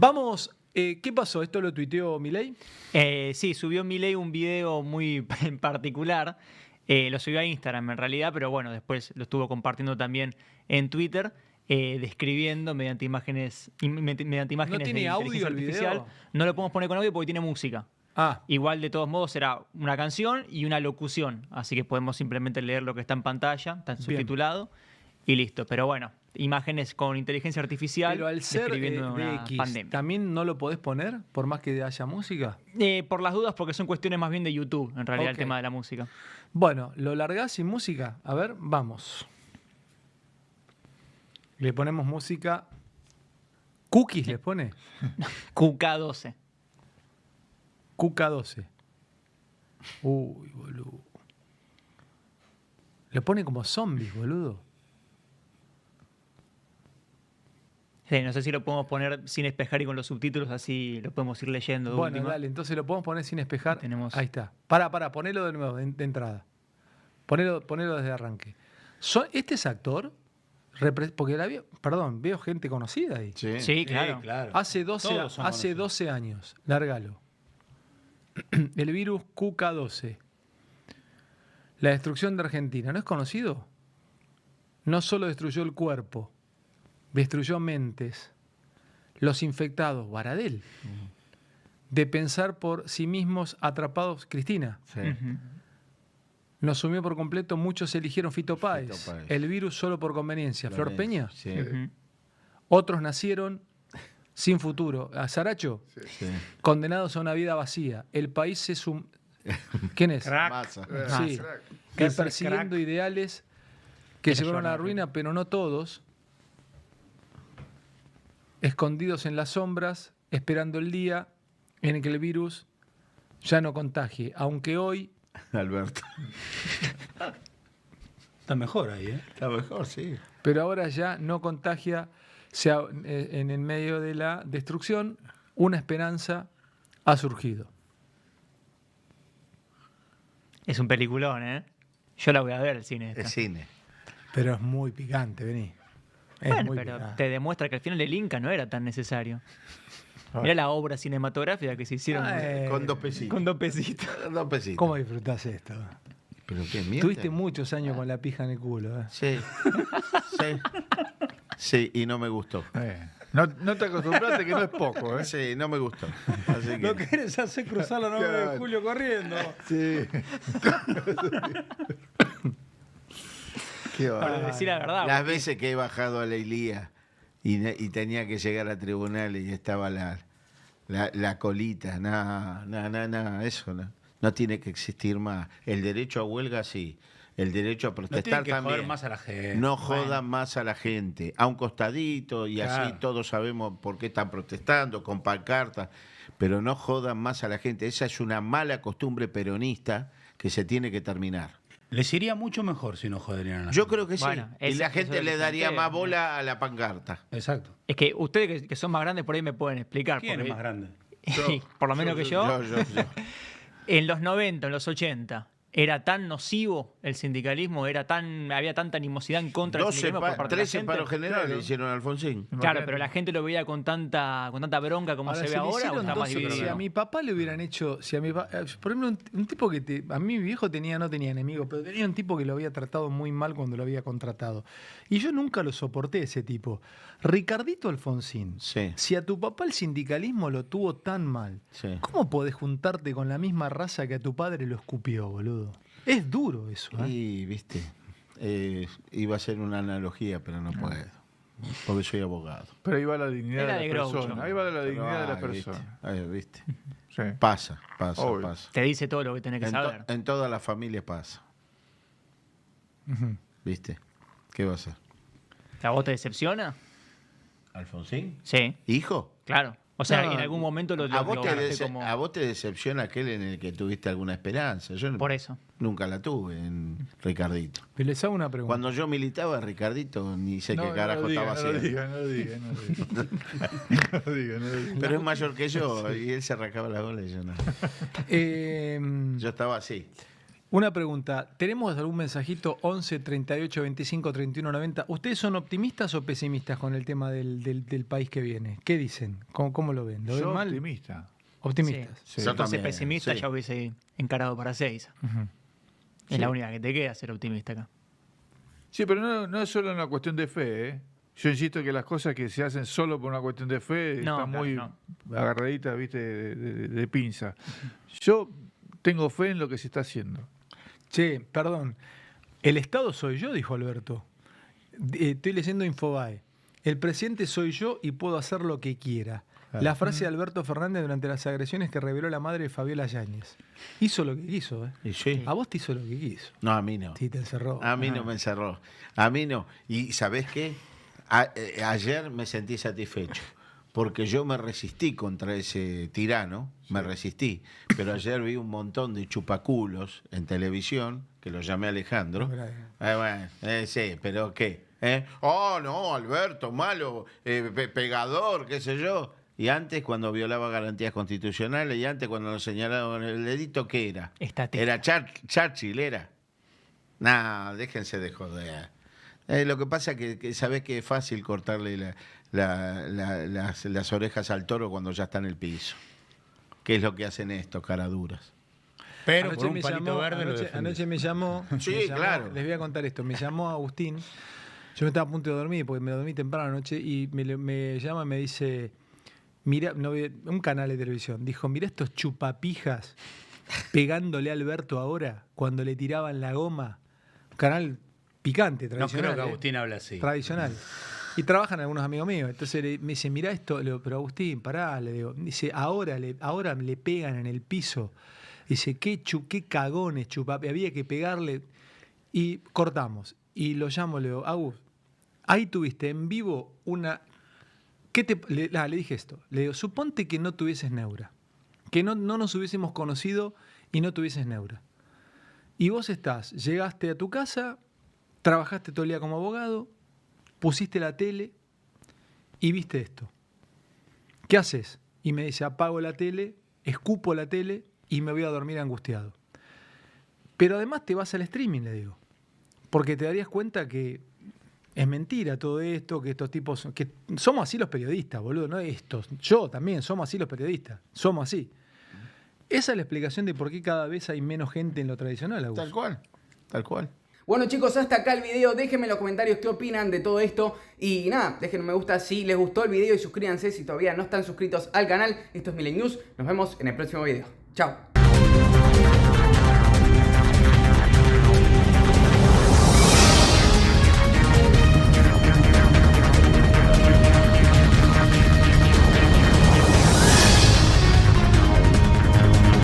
Vamos eh, ¿Qué pasó? ¿Esto lo tuiteó Milei? Eh, sí, subió Milei un video muy en particular. Eh, lo subió a Instagram en realidad, pero bueno, después lo estuvo compartiendo también en Twitter, eh, describiendo mediante imágenes, mediante imágenes. ¿No tiene audio el video? No lo podemos poner con audio porque tiene música. Ah. Igual de todos modos será una canción y una locución, así que podemos simplemente leer lo que está en pantalla, está subtitulado y listo. Pero bueno, imágenes con inteligencia artificial. Pero al ser eh, ¿también no lo podés poner por más que haya música? Eh, por las dudas, porque son cuestiones más bien de YouTube, en realidad, el tema de la música. Bueno, lo largás sin música. A ver, vamos. Le ponemos música. ¿Cookies le pone? Cuca 12 Cuca 12 Uy, boludo. Le pone como zombies, boludo. no sé si lo podemos poner sin espejar y con los subtítulos, así lo podemos ir leyendo. bueno, vale entonces lo podemos poner sin espejar. Tenemos... Ahí está. Para, para, ponelo de nuevo, de, entrada. Ponelo, ponerlo desde arranque. este es actor, porque la perdón, veo gente conocida ahí. Sí, eh, claro. Hace, 12, hace 12 años, largalo. El virus QK12. La destrucción de Argentina, ¿no es conocido? No solo destruyó el cuerpo, destruyó mentes, los infectados, Varadel, de pensar por sí mismos atrapados, Cristina. Nos sumió por completo, muchos eligieron Fito el virus solo por conveniencia, Flor, Peña. Otros nacieron sin futuro, a Saracho, condenados a una vida vacía. El país se sumó. ¿Quién es? Crack. Sí. persiguiendo ideales que llevaron a la ruina, pero no todos escondidos en las sombras, esperando el día en el que el virus ya no contagie, aunque hoy... Alberto. Está mejor ahí, ¿eh? Está mejor, sí. Pero ahora ya no contagia, eh, en el medio de la destrucción, una esperanza ha surgido. Es un peliculón, ¿eh? Yo la voy a ver al cine. El cine. Pero es muy picante, vení bueno, pero te demuestra que al final el Inca no era tan necesario. era ah. la obra cinematográfica que se hicieron. Ah, eh. con dos pesitos. Con dos pesitos. ¿Cómo disfrutás esto? Pero qué Tuviste muchos años con la pija en el culo. ¿eh? Sí. sí. Sí, y no me gustó. Eh. No, no, te acostumbraste que no es poco, Sí, no me gustó. No querés hacer cruzar la 9 de julio corriendo. Sí. decir la verdad. Las veces que he bajado a la Ilía y, tenía que llegar a tribunales y estaba la, la, colita, nada, nada, nada, eso no. No tiene que existir más. El derecho a huelga sí. El derecho a protestar no también. más a la gente. No jodan más a la gente. A un costadito y así todos sabemos por qué están protestando, con pancartas. Pero no jodan más a la gente. Esa es una mala costumbre peronista que se tiene que terminar. Les iría mucho mejor si no joderían Yo creo que sí. y la gente le daría más bola a la pancarta. Exacto. Es que ustedes que, son más grandes por ahí me pueden explicar. ¿Quién es más grande? por lo menos que yo, Yo, yo, yo. en los 90, en los 80, era tan nocivo el sindicalismo, era tan había tanta animosidad en contra del sindicalismo por parte de generales hicieron Alfonsín. Claro, pero la gente lo veía con tanta con tanta bronca como se, ve ahora. O más si a mi papá le hubieran hecho, si a mi eh, por ejemplo un, tipo que a mi viejo tenía no tenía enemigos, pero tenía un tipo que lo había tratado muy mal cuando lo había contratado y yo nunca lo soporté ese tipo. Ricardito Alfonsín, si a tu papá el sindicalismo lo tuvo tan mal, ¿cómo podés juntarte con la misma raza que a tu padre lo escupió, boludo? Es duro eso. ¿eh? viste, eh, iba a ser una analogía, pero no ah. puedo. Porque soy abogado. Pero ahí va la dignidad de la de persona. Ahí va la dignidad de la ah, persona. ahí, viste. Pasa, pasa, pasa. Te dice todo lo que tenés que saber. en toda la familia pasa. ¿Viste? ¿Qué va a ser? la vos te decepciona? ¿Alfonsín? Sí. ¿Hijo? Claro. O sea, en algún momento lo, lo a, vos te decepciona aquel en el que tuviste alguna esperanza. Yo Por eso. Nunca la tuve en Ricardito. Y les hago una pregunta. Cuando yo militaba, Ricardito ni sé qué carajo estaba haciendo. No lo diga, no lo diga. no diga, Pero es mayor que yo y él se arrancaba la bolas y yo no. Eh, yo estaba así. Una pregunta, ¿tenemos algún mensajito 11 38 25 31 90? ¿Ustedes son optimistas o pesimistas con el tema del, país que viene? ¿Qué dicen? ¿Cómo, cómo lo ven? Yo optimista. Optimistas. Yo Entonces pesimista ya hubiese encarado para seis. Es la única que te queda ser optimista acá. Sí, pero no, es solo una cuestión de fe, ¿eh? Yo insisto que las cosas que se hacen solo por una cuestión de fe están muy agarraditas, viste, de pinza. Yo tengo fe en lo que se está haciendo. Che, perdón, el Estado soy yo, dijo Alberto. Eh, estoy leyendo Infobae. El presidente soy yo y puedo hacer lo que quiera. La frase de Alberto Fernández durante las agresiones que reveló la madre de Fabiola Yáñez. Hizo lo que quiso, ¿eh? A vos te hizo lo que quiso. No, a mí no. Sí, te encerró. A mí no ah. me encerró. A mí no. ¿Y sabés qué? Eh, ayer me sentí satisfecho porque yo me resistí contra ese tirano, me resistí. Pero ayer vi un montón de chupaculos en televisión, que lo llamé Alejandro. Eh, eh, sí, pero ¿qué? Eh, oh, no, Alberto, malo, pegador, qué sé yo. Y antes, cuando violaba garantías constitucionales, y antes, cuando lo señalaban, el dedito, ¿qué era? Era Churchill, era. Nah, déjense de joder. lo que pasa es que, que sabés que es fácil cortarle la, la, las, orejas al toro cuando ya está en el piso. ¿Qué es lo que hacen estos caraduras? Pero anoche, por me, llamó, verde anoche, me llamó, sí, claro. les voy a contar esto, me llamó Agustín, yo me estaba a punto de dormir porque me dormí temprano anoche y me, llama y me dice, mira, no, un canal de televisión, dijo, mira estos chupapijas pegándole a Alberto ahora cuando le tiraban la goma, canal picante, tradicional. No creo que ¿eh? Agustín así. Tradicional. Y trabajan algunos amigos míos. Entonces me dice, mira esto, le digo, pero Agustín, pará, le digo. Dice, ahora le, ahora le pegan en el piso. Dice, qué, chu, qué cagones, chupa. Había que pegarle. Y cortamos. Y lo llamo, le digo, Agus, ahí tuviste en vivo una... ¿Qué te... le, dije esto. Le digo, suponte que no tuvieses neura. Que no, no nos hubiésemos conocido y no tuvieses neura. Y vos estás, llegaste a tu casa, trabajaste todo el día como abogado, pusiste la tele y viste esto. ¿Qué haces? Y me dice, apago la tele, escupo la tele y me voy a dormir angustiado. Pero además te vas al streaming, le digo, porque te darías cuenta que es mentira todo esto, que estos tipos, que somos así los periodistas, boludo, no estos, yo también, somos así los periodistas, somos así. Esa es la explicación de por qué cada vez hay menos gente en lo tradicional, Tal cual, tal cual. Bueno chicos, hasta acá el video. Déjenme en los comentarios qué opinan de todo esto. Y nada, déjenme me gusta si les gustó el video y suscríbanse si todavía no están suscritos al canal. Esto es Milen News. Nos vemos en el próximo video. Chao.